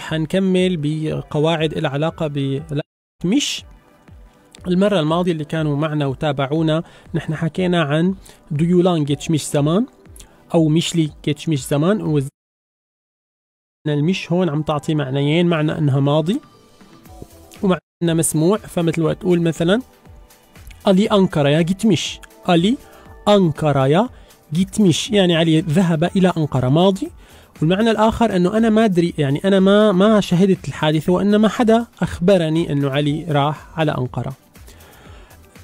حنكمل بقواعد العلاقة علاقة ب مش المرة الماضية اللي كانوا معنا وتابعونا نحن حكينا عن ديولان جيتش مش زمان أو مشلي جيتش مش زمان المش هون عم تعطي معنيين معنى أنها ماضي ومعنى أنها مسموع فمثل ما تقول مثلا ألي أنكرا يا مش ألي أنكرا يا جيتمش يعني علي ذهب إلى أنقرة ماضي والمعنى الآخر أنه أنا ما أدري يعني أنا ما ما شهدت الحادثة وإنما حدا أخبرني أنه علي راح على أنقرة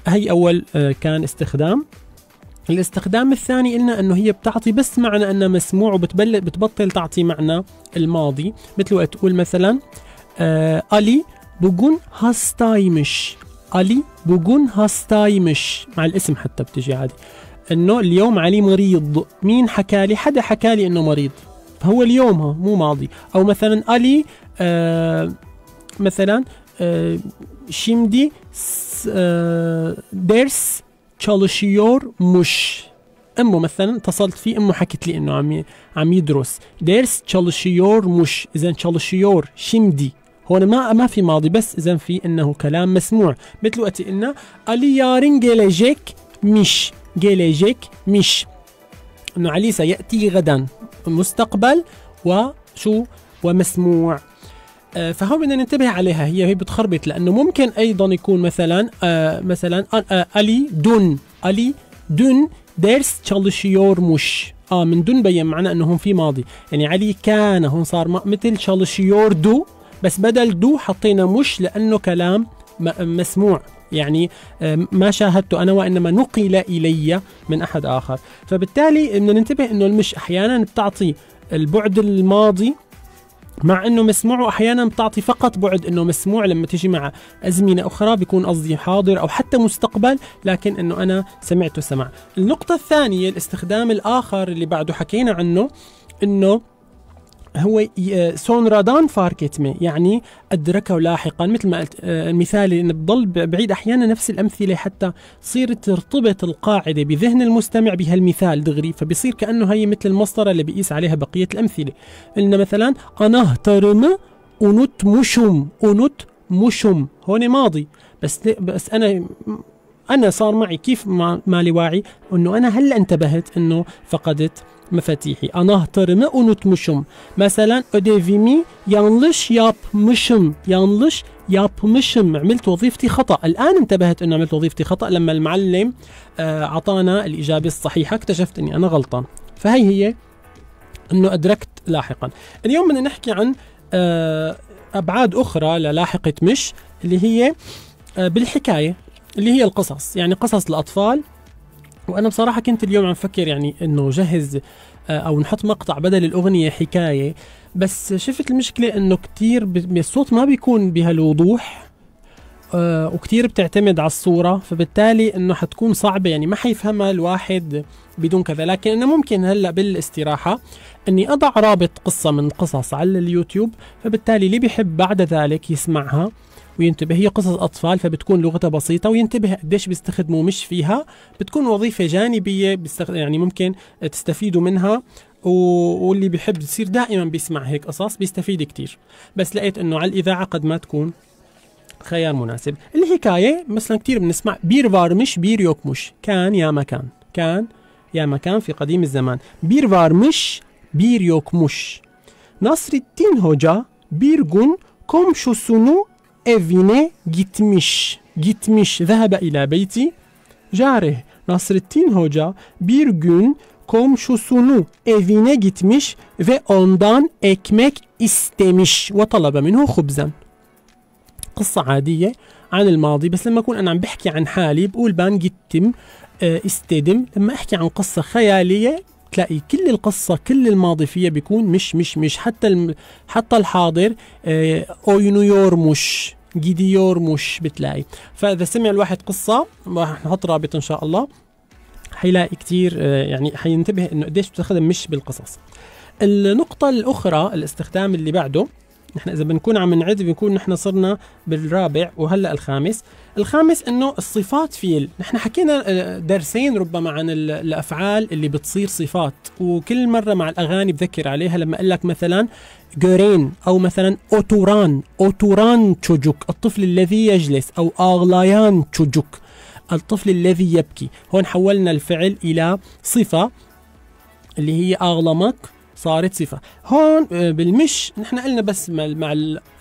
هي أول آه، كان استخدام الاستخدام الثاني قلنا انه هي بتعطي بس معنى انها مسموع وبتبل بتبطل تعطي معنى الماضي مثل وقت تقول مثلا آه الي بوغون هاستايمش الي بوغون هاستايمش مع الاسم حتى بتجي عادي انه اليوم علي مريض مين حكى لي حدا حكى لي انه مريض فهو اليوم ها مو ماضي او مثلا علي آه مثلا آه şimdi آه درس مش امه مثلا اتصلت فيه امه حكت لي انه عم عم يدرس درس مش اذا çalışıyor شمدي هون ما ما في ماضي بس اذا في انه كلام مسموع مثل وقت قلنا علي yarın gelecek مش جيليجيك مش انه علي سياتي غدا مستقبل وشو ومسموع آه، فهون بدنا ننتبه عليها هي هي بتخربط لانه ممكن ايضا يكون مثلا آه، مثلا آه، الي دون الي دون درس مش اه من دون بين معنى انه هون في ماضي يعني علي كان هون صار مثل دو بس بدل دو حطينا مش لانه كلام مسموع يعني آه، ما شاهدته أنا وإنما نقل إلي من أحد آخر فبالتالي بدنا ننتبه أنه المش أحيانا بتعطي البعد الماضي مع انه مسموع واحيانا بتعطي فقط بعد انه مسموع لما تيجي مع ازمنه اخرى بيكون قصدي حاضر او حتى مستقبل لكن انه انا سمعته سمع. النقطه الثانيه الاستخدام الاخر اللي بعده حكينا عنه انه هو سونرادان فاركت مي يعني أدركه لاحقا مثل ما قلت آه، مثالي أنه بضل بعيد أحيانا نفس الأمثلة حتى تصير ترتبط القاعدة بذهن المستمع بهالمثال دغري فبصير كأنه هي مثل المسطرة اللي بيقيس عليها بقية الأمثلة إن مثلا أنا اهترم أنوت مشم أنوت مشم هون ماضي بس بس أنا أنا صار معي كيف مالي واعي إنه أنا هلا انتبهت إنه فقدت müfetihi. Anahtarını unutmuşum. Mesela ödevimi yanlış yapmışım. Yanlış yapmışم عملت وظيفتي خطأ الآن انتبهت أنه عملت وظيفتي خطأ لما المعلم أعطانا الإجابة الصحيحة اكتشفت أني أنا غلطان فهي هي أنه أدركت لاحقا اليوم بدنا نحكي عن أبعاد أخرى للاحقة مش اللي هي بالحكاية اللي هي القصص يعني قصص الأطفال وانا بصراحه كنت اليوم عم فكر يعني انه جهز آه، او نحط مقطع بدل الاغنيه حكايه بس شفت المشكله انه كثير الصوت ما بيكون بهالوضوح آه، وكثير بتعتمد على الصورة فبالتالي انه حتكون صعبة يعني ما حيفهمها الواحد بدون كذا لكن انا ممكن هلا بالاستراحة اني اضع رابط قصة من قصص على اليوتيوب فبالتالي اللي بيحب بعد ذلك يسمعها وينتبه هي قصص أطفال فبتكون لغتها بسيطة وينتبه قديش بيستخدموا مش فيها بتكون وظيفة جانبية يعني ممكن تستفيدوا منها واللي بيحب يصير دائما بيسمع هيك قصص بيستفيد كتير بس لقيت انه على الاذاعه قد ما تكون خيار مناسب الحكايه مثلا كتير بنسمع بير مش بير مش كان يا مكان كان يا مكان في قديم الزمان بير مش بير مش نصر الدين هوجا شو كومشوسونو evine gitmiş. Gitmiş. Zehebe ile beyti carih. Nasrettin Hoca bir gün komşusunu evine gitmiş ve ondan ekmek istemiş. ve منه خبزا. قصة عادية adiye, الماضي بس لما أكون أنا عم بحكي عن حالي بقول بان gittim, e, istedim. لما أحكي an قصة hayaliye. تلاقي كل القصة كل الماضي فيها بيكون مش مش مش حتى الم... حتى الحاضر آه، اوينيور مش جيديور مش بتلاقي فإذا سمع الواحد قصة راح نحط رابط إن شاء الله حيلاقي كتير آه، يعني حينتبه إنه قديش بتستخدم مش بالقصص النقطة الأخرى الاستخدام اللي بعده نحن اذا بنكون عم نعد بنكون نحن صرنا بالرابع وهلا الخامس الخامس انه الصفات فيل نحن حكينا آه، درسين ربما عن الافعال اللي بتصير صفات وكل مره مع الاغاني بذكر عليها لما اقول لك مثلا جورين او مثلا اوتوران اوتوران تشوجوك الطفل الذي يجلس او اغلايان تشوجوك الطفل الذي يبكي هون حولنا الفعل الى صفه اللي هي اغلمك صارت صفة هون آه، بالمش نحن قلنا بس مع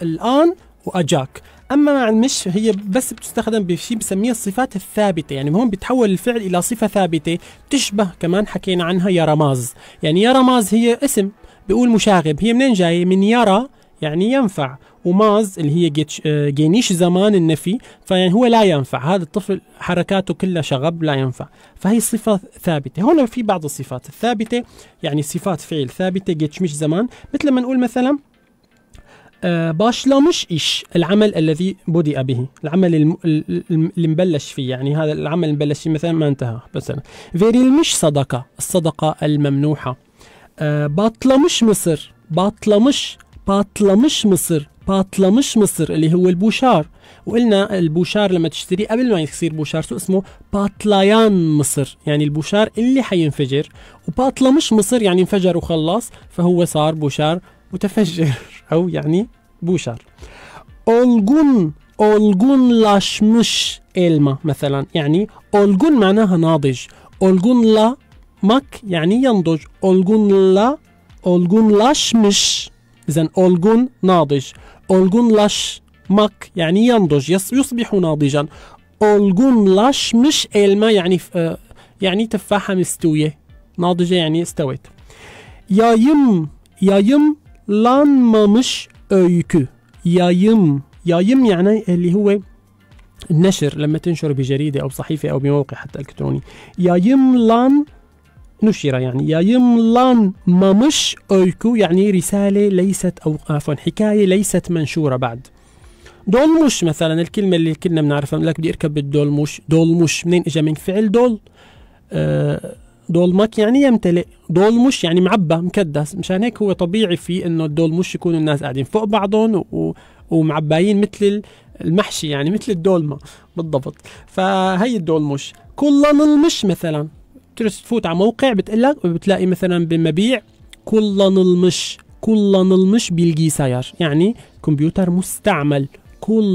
الآن وأجاك أما مع المش هي بس بتستخدم بشيء بسميه الصفات الثابتة يعني هون بتحول الفعل إلى صفة ثابتة بتشبه كمان حكينا عنها يا رماز يعني يا رماز هي اسم بيقول مشاغب هي منين جاية من يرى يعني ينفع وماز اللي هي جيتش آه، جينيش زمان النفي فيعني هو لا ينفع هذا الطفل حركاته كلها شغب لا ينفع فهي صفة ثابتة هنا في بعض الصفات الثابتة يعني صفات فعل ثابتة جيتش مش زمان مثل ما نقول مثلا آه، مش إيش العمل الذي بدأ به العمل اللي مبلش فيه يعني هذا العمل اللي مبلش فيه مثلا ما انتهى مثلا مش صدقة الصدقة الممنوحة آه، مش مصر مش patlamış مصر باطلمش مصر اللي هو البوشار وقلنا البوشار لما تشتريه قبل ما يصير بوشار شو اسمه باتلايان مصر يعني البوشار اللي حينفجر مش مصر يعني انفجر وخلص فهو صار بوشار متفجر او يعني بوشار اولغون اولغون لاشمش الما مثلا يعني اولغون معناها ناضج اولغون لا مك يعني ينضج اولغون لا اولغون لاشمش إذا أولغون ناضج لاش مك يعني ينضج يصبح ناضجا لاش مش إلما يعني يعني تفاحة مستوية ناضجة يعني استوت ايكو يا يم يا يم يعني اللي هو النشر لما تنشر بجريدة أو صحيفة أو بموقع حتى إلكتروني لان نشر يعني يا يملان مش أيكو يعني رسالة ليست أو عفوا حكاية ليست منشورة بعد دولمش مثلا الكلمة اللي كنا بنعرفها لك بدي أركب بالدولمش دولمش منين إجا من فعل دول آه دولمك يعني يمتلئ دولمش يعني معبى مكدس مشان هيك هو طبيعي في انه الدولمش يكونوا الناس قاعدين فوق بعضهم ومعباين مثل المحشي يعني مثل الدولمه بالضبط فهي الدولمش كلن المش مثلا تجلس تفوت على موقع بتقلك بتلاقي مثلا بمبيع نلمش بيلقي ساير يعني كمبيوتر مستعمل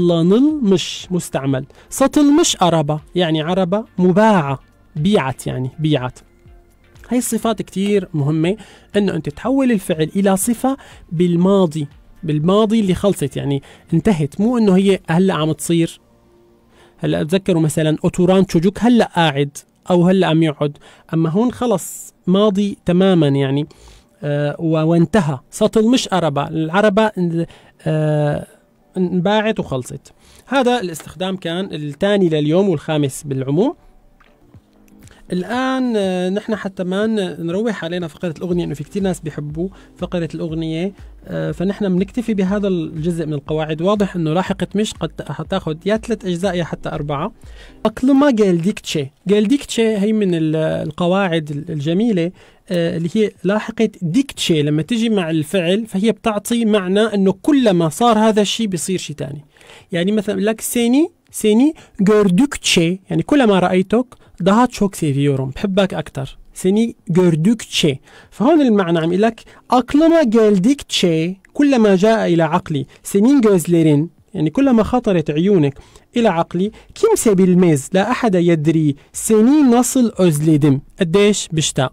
نلمش مستعمل سطل مش عربة يعني عربة مباعة بيعت يعني بيعت هاي الصفات كتير مهمة انه انت تحول الفعل الى صفة بالماضي بالماضي اللي خلصت يعني انتهت مو انه هي هلا عم تصير هلا اتذكروا مثلا اوتوران تشوجوك هلا قاعد او هلا عم يقعد اما هون خلص ماضي تماما يعني آه وانتهى سطل مش عربه العربه آه انباعت وخلصت هذا الاستخدام كان الثاني لليوم والخامس بالعموم الان آه، نحن حتى ما نروح علينا فقره الاغنيه انه في كثير ناس بيحبوا فقره الاغنيه آه، فنحن بنكتفي بهذا الجزء من القواعد واضح انه لاحقه مش قد حتاخذ يا ثلاث اجزاء يا حتى اربعه اقلما جالديكتشي جالديكتشي هي من القواعد الجميله آه، اللي هي لاحقه ديكتشي لما تجي مع الفعل فهي بتعطي معنى انه كلما صار هذا الشيء بيصير شيء ثاني يعني مثلا لك سيني سيني جوردوكتشي يعني كلما رايتك daha çok seviyorum. Bحبك أكتر. Seni gördükçe. فهون المعنى عم لك aklıma geldikçe كلما جاء إلى عقلي. Senin gözlerin يعني كلما خطرت عيونك إلى عقلي kimse bilmez لا أحد يدري seni nasıl özledim قديش بشتاق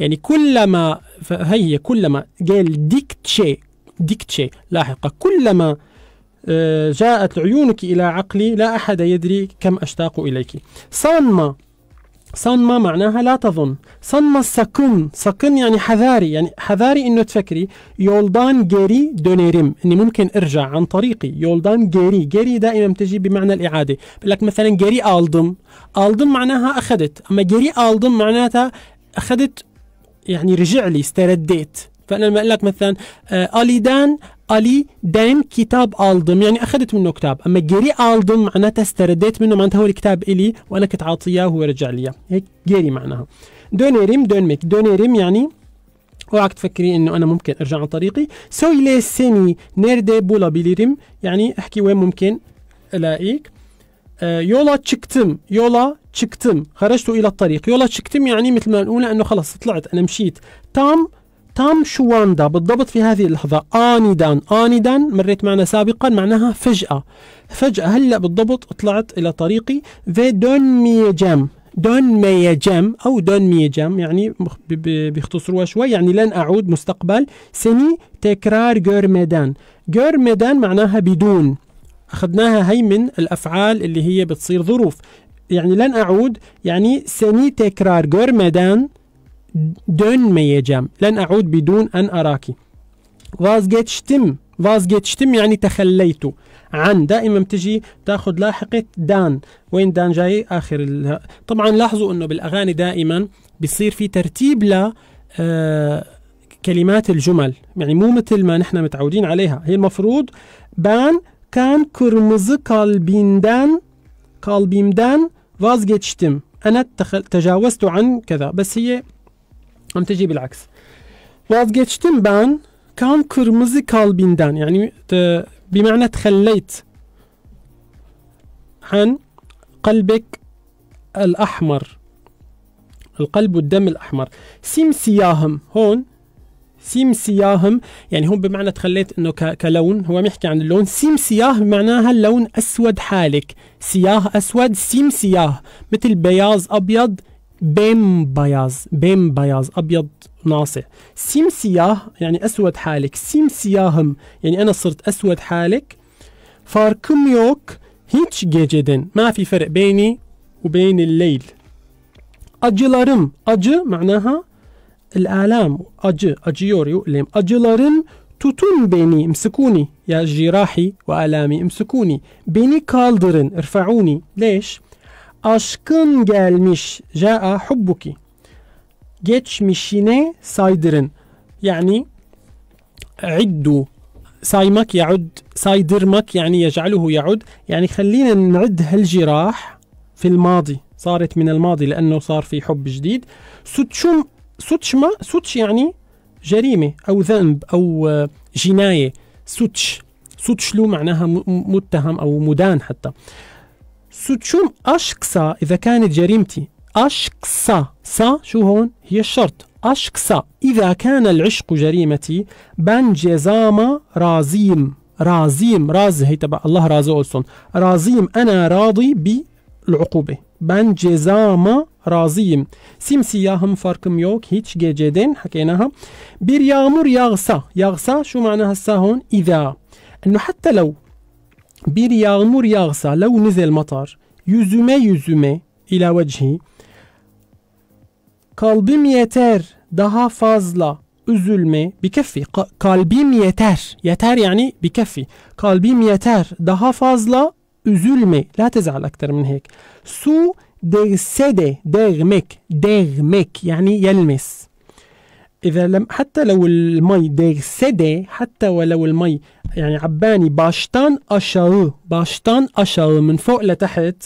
يعني كلما هي كلما قال ديكتشي ديكتشي لاحقة كلما جاءت عيونك إلى عقلي لا أحد يدري كم أشتاق إليك صانما صنما معناها لا تظن صنما سكن سكن يعني حذاري يعني حذاري انه تفكري يولدان جيري دونيرم اني ممكن ارجع عن طريقي يولدان جيري جيري دائما بتجي بمعنى الاعاده بقول لك مثلا جيري الدم الدم معناها اخذت اما جيري الدم معناتها اخذت يعني رجع لي استرديت فانا لما اقول لك مثلا آه، اليدان Ali'den kitap aldım يعني أخذت منه كتاب أما جري aldım معناتها استرديت منه معناتها هو الكتاب إلي وأنا كنت عاطيه وهو رجع لي هيك جري معناها ميك دوني ريم يعني اوعك تفكري انه انا ممكن ارجع عن طريقي سوي لي سيني نيردي بولا بيليريم يعني احكي وين ممكن الاقيك يولا تشكتم يولا تشكتم خرجت الى الطريق يولا تشكتم يعني مثل ما نقول انه خلص طلعت انا مشيت تام تام شواندا بالضبط في هذه اللحظة آنيدان آنيدان مريت معنا سابقا معناها فجأة فجأة هلأ بالضبط طلعت إلى طريقي في دون مي جام دون مي جام أو دون مي جام يعني بيختصروها شوي يعني لن أعود مستقبل سني تكرار جور ميدان جور ميدان معناها بدون أخذناها هي من الأفعال اللي هي بتصير ظروف يعني لن أعود يعني سني تكرار جور ميدان dönmeyeceğim. Len a'ud bidun en araki. Vazgeçtim. شتم يعني تخليت عن دائما بتجي تاخذ لاحقة دان وين دان جاي آخر ال... طبعا لاحظوا أنه بالأغاني دائما بيصير في ترتيب ل آه، كلمات الجمل يعني مو مثل ما نحن متعودين عليها هي المفروض بان ben kan دان kalbinden kalbimden شتم أنا تجاوزت عن كذا بس هي عم تجي بالعكس ben kan kırmızı kalbinden yani يعني بمعنى تخليت عن قلبك الأحمر القلب والدم الأحمر سيم سياهم هون سيم سياهم يعني هون بمعنى تخليت انه كلون هو بيحكي عن اللون سيم سياه معناها اللون اسود حالك سياه اسود سيم سياه مثل بياض ابيض بيم بياز ابيض ناصع سيم سياه يعني اسود حالك سيم سياهم يعني انا صرت اسود حالك كم يوك هيتش جيجدن ما في فرق بيني وبين الليل اجلارم اجي معناها الآلام اجي اجيور يؤلم اجلارم توتون بيني امسكوني يا جراحي وآلامي امسكوني بيني كالدرن ارفعوني ليش Aşkın gelmiş. Ca'a hubbuki. Geçmişine saydırın. Yani عدوا سايمك يعد سايدرمك يعني يجعله يعد يعني خلينا نعد هالجراح في الماضي صارت من الماضي لأنه صار في حب جديد سوتشم سوتشما سوتش يعني جريمة أو ذنب أو جناية سوتش سوتشلو معناها متهم أو مدان حتى سوتشوم أشكسا إذا كانت جريمتي أشكسا سا شو هون هي الشرط أشكسا إذا كان العشق جريمتي جزاما رازيم رازيم راز هي تبع الله راز أولسون رازيم أنا راضي بالعقوبة جزاما رازيم سيم سياهم فاركم يوك هيتش جيدين حكيناها بير يامور ياغسا ياغسا شو معناها هسا هون إذا أنه حتى لو Bir yağmur yağsa lev nizel matar yüzüme yüzüme ila vecihi kalbim yeter daha fazla üzülme bikeffi Ka kalbim yeter yeter yani bikeffi kalbim yeter daha fazla üzülme la tezal aktar min hek su değse de değmek değmek yani yelmes اذا لم حتى لو المي دير سدي حتى ولو المي يعني عباني باشتان اشر باشتان اشر من فوق لتحت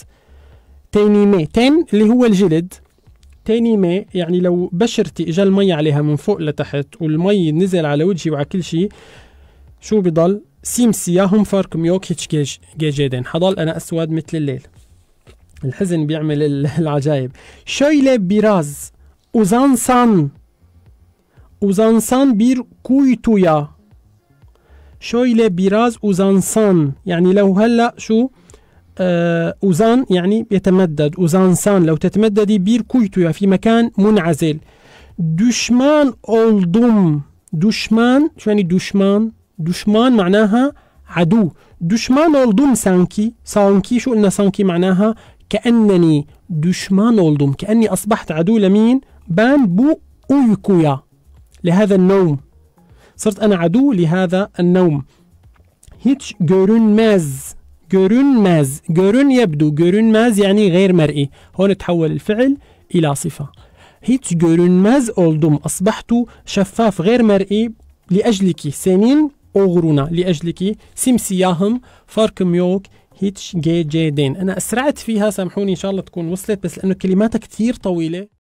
تاني ماء تان اللي هو الجلد تاني ماء يعني لو بشرتي اجا المي عليها من فوق لتحت والمي نزل على وجهي وعلى كل شيء شو بضل سيم سياهم فرق ميوك هيتش جيج جيجيدين حضل انا اسود مثل الليل الحزن بيعمل العجايب شويلة براز صان uzansan bir kuytuya şöyle biraz uzansan yani لو هلا şu e, uzan yani يتمدد uzansan لو تتمددي bir kuytuya Fi mekan munazil. düşman oldum düşman Şu yani düşman düşman manaha adu. düşman oldum sanki sanki Şu ne sanki manaha. كأنني دشمان oldum كأني أصبحت عدو لمين بان بو أويكويا لهذا النوم صرت أنا عدو لهذا النوم هيتش ماز görünmez ماز görün يبدو ماز يعني غير مرئي هون تحول الفعل إلى صفة هيتش hiç ماز أولدوم أصبحت شفاف غير مرئي لأجلك سنين uğruna لأجلك يوك هيتش جي جي دين أنا أسرعت فيها سامحوني إن شاء الله تكون وصلت بس لأنه كلماتها كثير طويلة